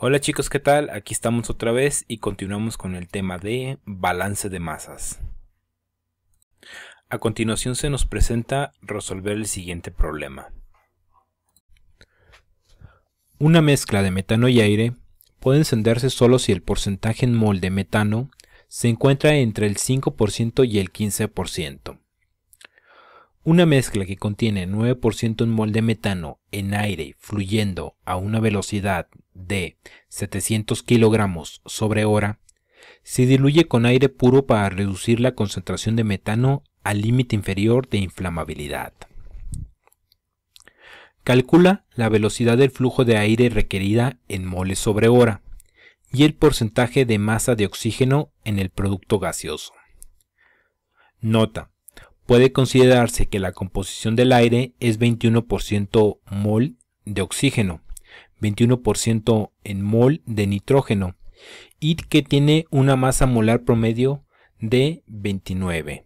Hola chicos, ¿qué tal? Aquí estamos otra vez y continuamos con el tema de balance de masas. A continuación se nos presenta resolver el siguiente problema. Una mezcla de metano y aire puede encenderse solo si el porcentaje en mol de metano se encuentra entre el 5% y el 15%. Una mezcla que contiene 9% en mol de metano en aire fluyendo a una velocidad de 700 kg sobre hora se diluye con aire puro para reducir la concentración de metano al límite inferior de inflamabilidad. Calcula la velocidad del flujo de aire requerida en moles sobre hora y el porcentaje de masa de oxígeno en el producto gaseoso. Nota. Puede considerarse que la composición del aire es 21% mol de oxígeno 21% en mol de nitrógeno y que tiene una masa molar promedio de 29.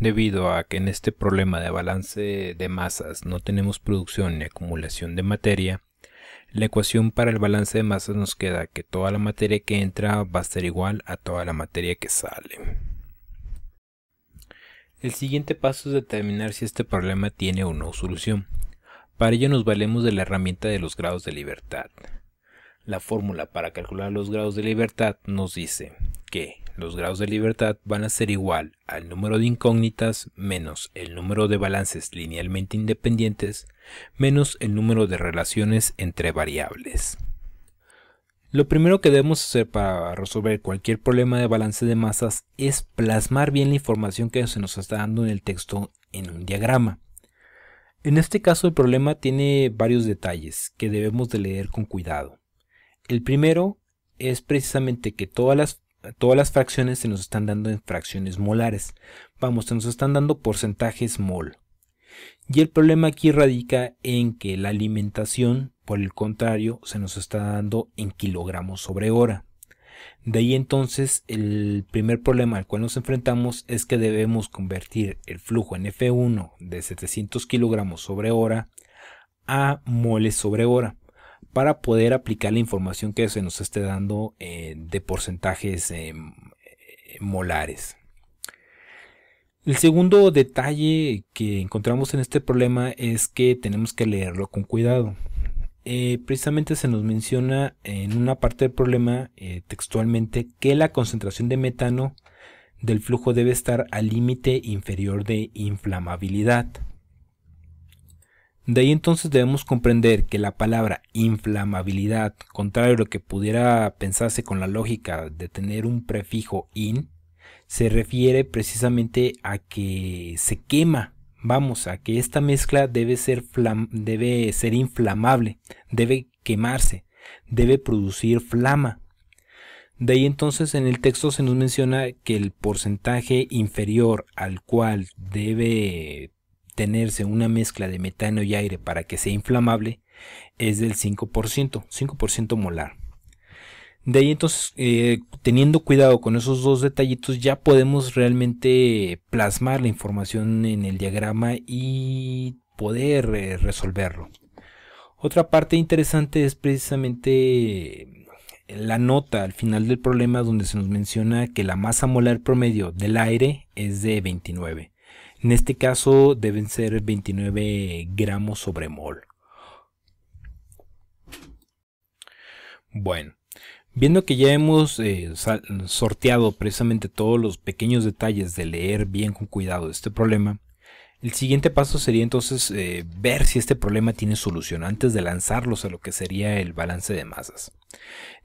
Debido a que en este problema de balance de masas no tenemos producción ni acumulación de materia, la ecuación para el balance de masas nos queda que toda la materia que entra va a ser igual a toda la materia que sale. El siguiente paso es determinar si este problema tiene o no solución. Para ello nos valemos de la herramienta de los grados de libertad. La fórmula para calcular los grados de libertad nos dice que los grados de libertad van a ser igual al número de incógnitas menos el número de balances linealmente independientes menos el número de relaciones entre variables. Lo primero que debemos hacer para resolver cualquier problema de balance de masas es plasmar bien la información que se nos está dando en el texto en un diagrama. En este caso el problema tiene varios detalles que debemos de leer con cuidado. El primero es precisamente que todas las, todas las fracciones se nos están dando en fracciones molares. Vamos, se nos están dando porcentajes mol. Y el problema aquí radica en que la alimentación, por el contrario, se nos está dando en kilogramos sobre hora. De ahí entonces el primer problema al cual nos enfrentamos es que debemos convertir el flujo en F1 de 700 kilogramos sobre hora a moles sobre hora para poder aplicar la información que se nos esté dando eh, de porcentajes em, eh, molares. El segundo detalle que encontramos en este problema es que tenemos que leerlo con cuidado. Eh, precisamente se nos menciona en una parte del problema eh, textualmente que la concentración de metano del flujo debe estar al límite inferior de inflamabilidad. De ahí entonces debemos comprender que la palabra inflamabilidad, contrario a lo que pudiera pensarse con la lógica de tener un prefijo in, se refiere precisamente a que se quema Vamos a que esta mezcla debe ser, debe ser inflamable, debe quemarse, debe producir flama. De ahí entonces en el texto se nos menciona que el porcentaje inferior al cual debe tenerse una mezcla de metano y aire para que sea inflamable es del 5%, 5% molar. De ahí entonces, eh, teniendo cuidado con esos dos detallitos, ya podemos realmente plasmar la información en el diagrama y poder eh, resolverlo. Otra parte interesante es precisamente la nota al final del problema donde se nos menciona que la masa molar promedio del aire es de 29. En este caso deben ser 29 gramos sobre mol. Bueno, Viendo que ya hemos eh, sorteado precisamente todos los pequeños detalles de leer bien con cuidado este problema, el siguiente paso sería entonces eh, ver si este problema tiene solución antes de lanzarlos a lo que sería el balance de masas.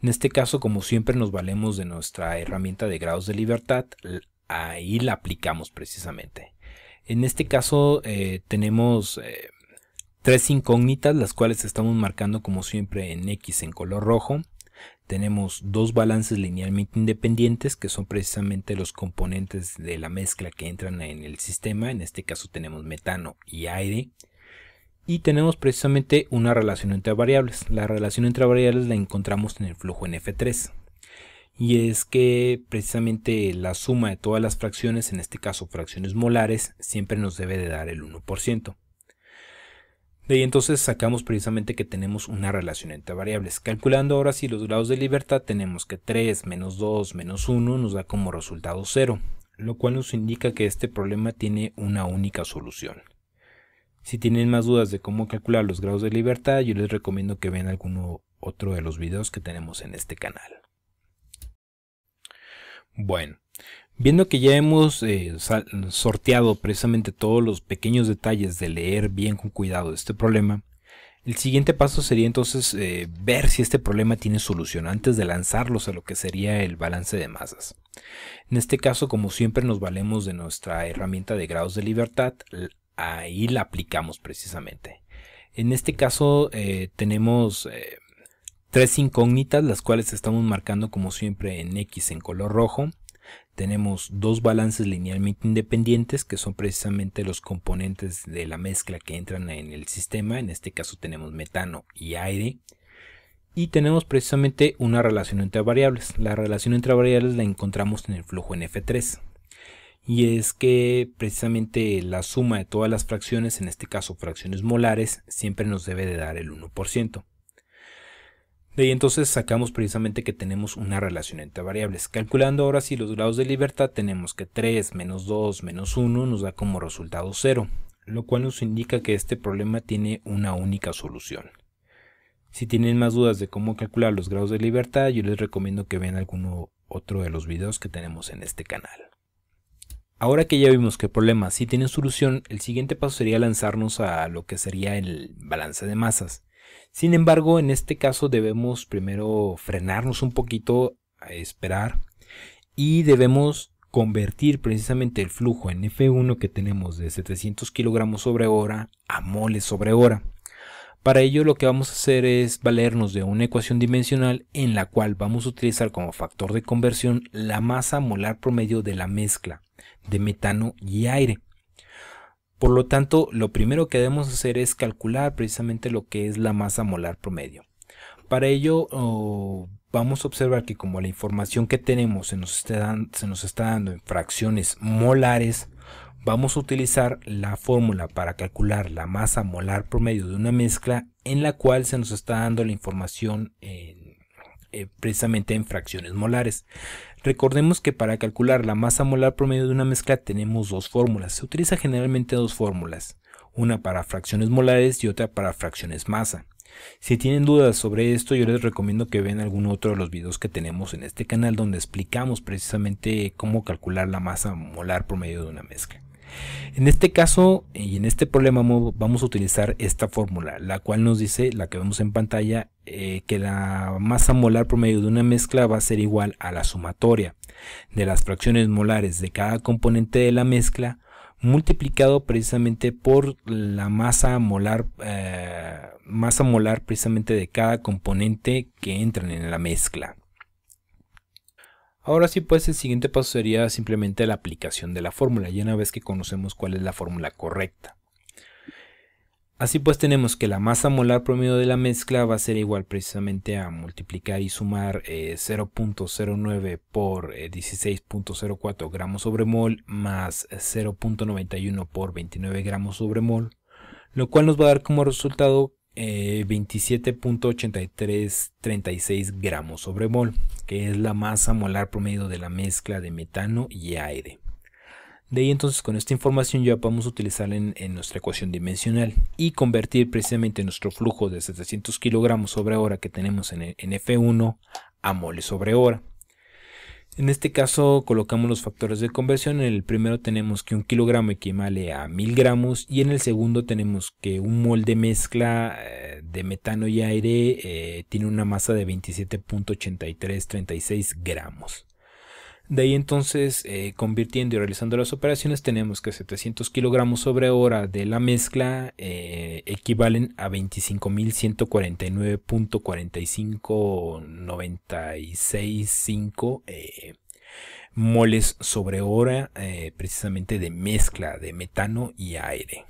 En este caso, como siempre, nos valemos de nuestra herramienta de grados de libertad, ahí la aplicamos precisamente. En este caso eh, tenemos tres incógnitas, las cuales estamos marcando como siempre en X en color rojo, tenemos dos balances linealmente independientes que son precisamente los componentes de la mezcla que entran en el sistema, en este caso tenemos metano y aire, y tenemos precisamente una relación entre variables. La relación entre variables la encontramos en el flujo en F3. Y es que precisamente la suma de todas las fracciones, en este caso fracciones molares, siempre nos debe de dar el 1%. De ahí entonces sacamos precisamente que tenemos una relación entre variables. Calculando ahora sí los grados de libertad, tenemos que 3 menos 2 menos 1 nos da como resultado 0, lo cual nos indica que este problema tiene una única solución. Si tienen más dudas de cómo calcular los grados de libertad, yo les recomiendo que vean alguno otro de los videos que tenemos en este canal. Bueno, Viendo que ya hemos eh, sorteado precisamente todos los pequeños detalles de leer bien con cuidado este problema, el siguiente paso sería entonces eh, ver si este problema tiene solución antes de lanzarlos a lo que sería el balance de masas. En este caso, como siempre, nos valemos de nuestra herramienta de grados de libertad, ahí la aplicamos precisamente. En este caso eh, tenemos tres incógnitas, las cuales estamos marcando como siempre en X en color rojo. Tenemos dos balances linealmente independientes que son precisamente los componentes de la mezcla que entran en el sistema. En este caso tenemos metano y aire. Y tenemos precisamente una relación entre variables. La relación entre variables la encontramos en el flujo en F3. Y es que precisamente la suma de todas las fracciones, en este caso fracciones molares, siempre nos debe de dar el 1%. De ahí entonces sacamos precisamente que tenemos una relación entre variables. Calculando ahora si los grados de libertad tenemos que 3 menos 2 menos 1 nos da como resultado 0, lo cual nos indica que este problema tiene una única solución. Si tienen más dudas de cómo calcular los grados de libertad, yo les recomiendo que vean alguno otro de los videos que tenemos en este canal. Ahora que ya vimos que el problema sí tiene solución, el siguiente paso sería lanzarnos a lo que sería el balance de masas. Sin embargo, en este caso debemos primero frenarnos un poquito, a esperar y debemos convertir precisamente el flujo en F1 que tenemos de 700 kilogramos sobre hora a moles sobre hora. Para ello lo que vamos a hacer es valernos de una ecuación dimensional en la cual vamos a utilizar como factor de conversión la masa molar promedio de la mezcla de metano y aire. Por lo tanto, lo primero que debemos hacer es calcular precisamente lo que es la masa molar promedio. Para ello vamos a observar que como la información que tenemos se nos, está dando, se nos está dando en fracciones molares, vamos a utilizar la fórmula para calcular la masa molar promedio de una mezcla en la cual se nos está dando la información eh, precisamente en fracciones molares. Recordemos que para calcular la masa molar promedio de una mezcla tenemos dos fórmulas. Se utiliza generalmente dos fórmulas, una para fracciones molares y otra para fracciones masa. Si tienen dudas sobre esto, yo les recomiendo que vean algún otro de los videos que tenemos en este canal donde explicamos precisamente cómo calcular la masa molar promedio de una mezcla. En este caso y en este problema vamos a utilizar esta fórmula, la cual nos dice, la que vemos en pantalla, eh, que la masa molar promedio de una mezcla va a ser igual a la sumatoria de las fracciones molares de cada componente de la mezcla multiplicado precisamente por la masa molar, eh, masa molar precisamente de cada componente que entran en la mezcla. Ahora sí, pues el siguiente paso sería simplemente la aplicación de la fórmula, ya una vez que conocemos cuál es la fórmula correcta. Así pues tenemos que la masa molar promedio de la mezcla va a ser igual precisamente a multiplicar y sumar 0.09 eh, por 16.04 eh, gramos sobre mol más 0.91 por 29 gramos sobre mol, lo cual nos va a dar como resultado 27.8336 eh, gramos sobre mol, que es la masa molar promedio de la mezcla de metano y aire. De ahí entonces con esta información ya podemos utilizarla en, nuestra ecuación dimensional y convertir precisamente nuestro flujo de 700 kilogramos sobre hora que tenemos en, en F1 a moles sobre hora. En este caso colocamos los factores de conversión. En el primero tenemos que un kilogramo equivale a 1000 gramos y en el segundo tenemos que un mol de mezcla eh, de metano y aire eh, tiene una masa de 27.8336 gramos. De ahí entonces, eh, convirtiendo y realizando las operaciones, tenemos que 700 kilogramos sobre hora de la mezcla eh, equivalen a 25.149.4596.5 eh, moles sobre hora precisamente de mezcla de metano y aire.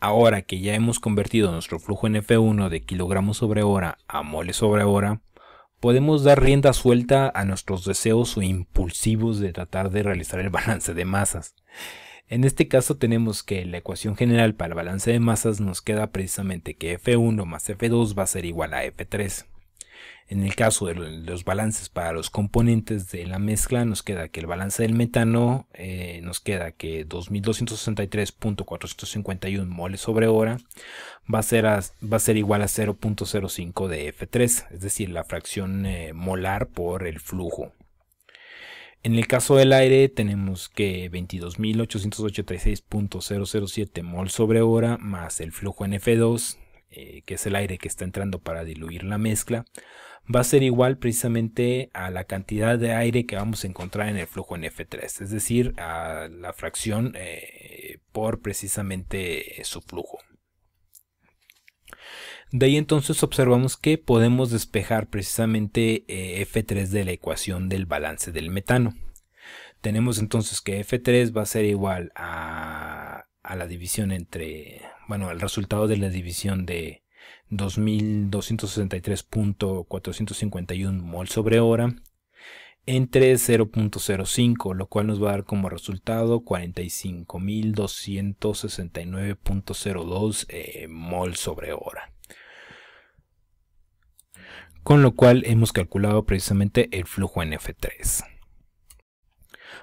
Ahora que ya hemos convertido nuestro flujo en F1 de kilogramos sobre hora a moles sobre hora, podemos dar rienda suelta a nuestros deseos o impulsivos de tratar de realizar el balance de masas. En este caso tenemos que la ecuación general para el balance de masas nos queda precisamente que F1 más F2 va a ser igual a F3. En el caso de los balances para los componentes de la mezcla, nos queda que el balance del metano eh, nos queda que 2263.451 moles sobre hora va a ser, a igual a 0.05 de F3, es decir, la fracción eh, molar por el flujo. En el caso del aire tenemos que 22.886.007 mol sobre hora más el flujo en F2 eh, que es el aire que está entrando para diluir la mezcla, va a ser igual precisamente a la cantidad de aire que vamos a encontrar en el flujo en F3, es decir, a la fracción eh, por precisamente su flujo. De ahí entonces observamos que podemos despejar precisamente eh, F3 de la ecuación del balance del metano. Tenemos entonces que F3 va a ser igual a a la división entre, bueno, al resultado de la división de 2263.451 mol sobre hora entre 0.05, lo cual nos va a dar como resultado 45.269.02 eh, mol sobre hora. Con lo cual hemos calculado precisamente el flujo en f 3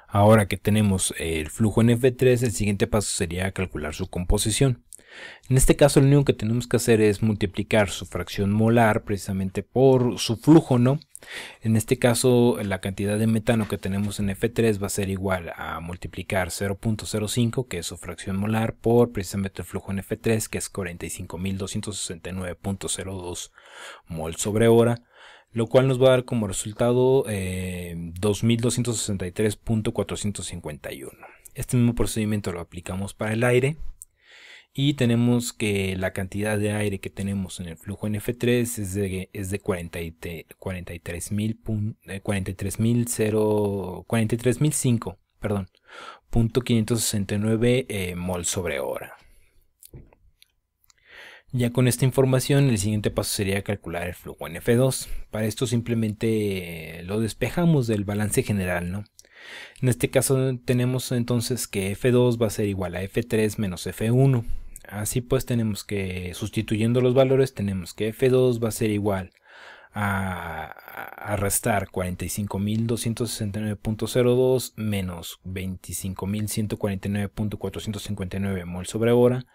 Ahora que tenemos eh, el flujo en F3, el siguiente paso sería calcular su composición. En este caso lo único que tenemos que hacer es multiplicar su fracción molar precisamente por su flujo, ¿no? En este caso la cantidad de metano que tenemos en F3 va a ser igual a multiplicar 0.05 que es su fracción molar por precisamente el flujo en F3 que es 45.269.02 mol sobre hora lo cual nos va a dar como resultado 2263.451. Eh, este mismo procedimiento lo aplicamos para el aire y tenemos que la cantidad de aire que tenemos en el flujo NF3 es de, es de perdón, 569 eh, mol sobre hora. Ya con esta información, el siguiente paso sería calcular el flujo en F2. Para esto simplemente eh, lo despejamos del balance general, ¿no? En este caso tenemos entonces que F2 va a ser igual a F3 menos F1. Así pues tenemos que, sustituyendo los valores, tenemos que F2 va a ser igual a a, restar 45.269.02 menos 25.149.459 mol sobre hora,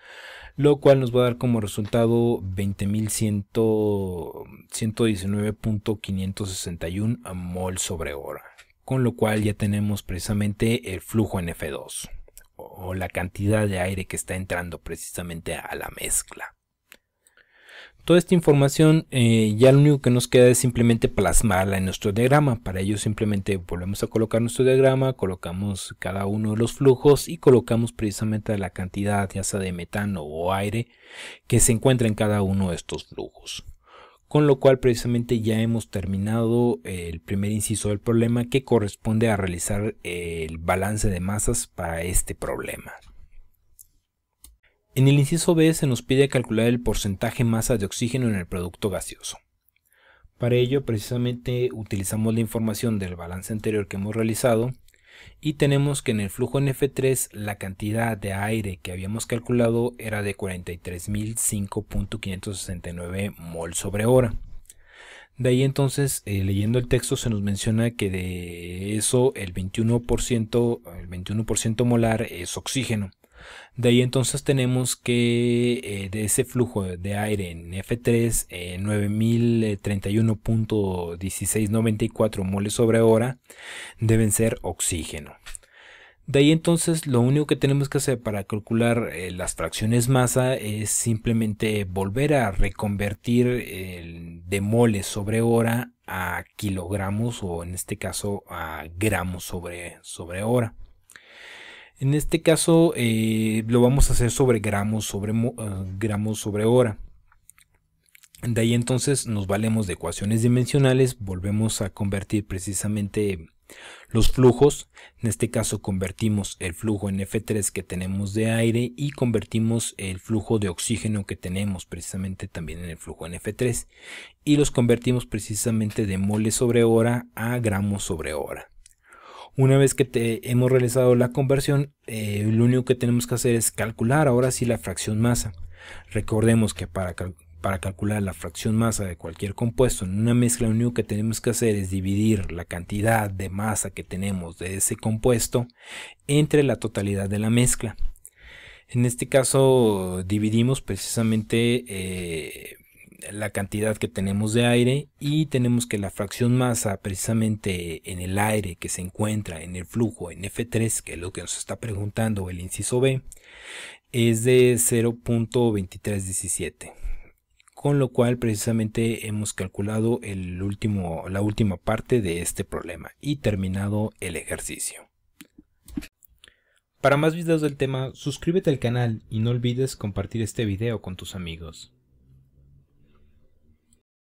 lo cual nos va a dar como resultado 20.119.561 mol sobre hora, con lo cual ya tenemos precisamente el flujo en F2 o la cantidad de aire que está entrando precisamente a la mezcla. Toda esta información eh, ya lo único que nos queda es simplemente plasmarla en nuestro diagrama. Para ello simplemente volvemos a colocar nuestro diagrama, colocamos cada uno de los flujos y colocamos precisamente la cantidad ya sea de metano o aire que se encuentra en cada uno de estos flujos. Con lo cual precisamente ya hemos terminado eh, el primer inciso del problema que corresponde a realizar eh, el balance de masas para este problema. En el inciso B se nos pide calcular el porcentaje masa de oxígeno en el producto gaseoso. Para ello precisamente utilizamos la información del balance anterior que hemos realizado y tenemos que en el flujo nf F3 la cantidad de aire que habíamos calculado era de 43.005.569 mol sobre hora. De ahí entonces, eh, leyendo el texto, se nos menciona que de eso el 21%, el 21 molar es oxígeno. De ahí entonces tenemos que eh, de ese flujo de aire en F3, 9031.1694 eh, moles sobre hora deben ser oxígeno. De ahí entonces lo único que tenemos que hacer para calcular eh, las fracciones masa es simplemente volver a reconvertir de moles sobre hora a kilogramos o en este caso a gramos sobre hora. En este caso eh, lo vamos a hacer sobre gramos sobre, eh, gramos sobre hora. De ahí entonces nos valemos de ecuaciones dimensionales, volvemos a convertir precisamente los flujos. En este caso convertimos el flujo en F3 que tenemos de aire y convertimos el flujo de oxígeno que tenemos precisamente también en el flujo en F3 y los convertimos precisamente de moles sobre hora a gramos sobre hora. Una vez que hemos realizado la conversión, eh, lo único que tenemos que hacer es calcular ahora sí la fracción masa. Recordemos que para, para calcular la fracción masa de cualquier compuesto en una mezcla, lo único que tenemos que hacer es dividir la cantidad de masa que tenemos de ese compuesto entre la totalidad de la mezcla. En este caso dividimos precisamente eh, la cantidad que tenemos de aire y tenemos que la fracción masa precisamente en el aire que se encuentra en el flujo en F3, que es lo que nos está preguntando el inciso B, es de 0.2317. Con lo cual precisamente hemos calculado el último, la última parte de este problema y terminado el ejercicio. Para más videos del tema, suscríbete al canal y no olvides compartir este video con tus amigos.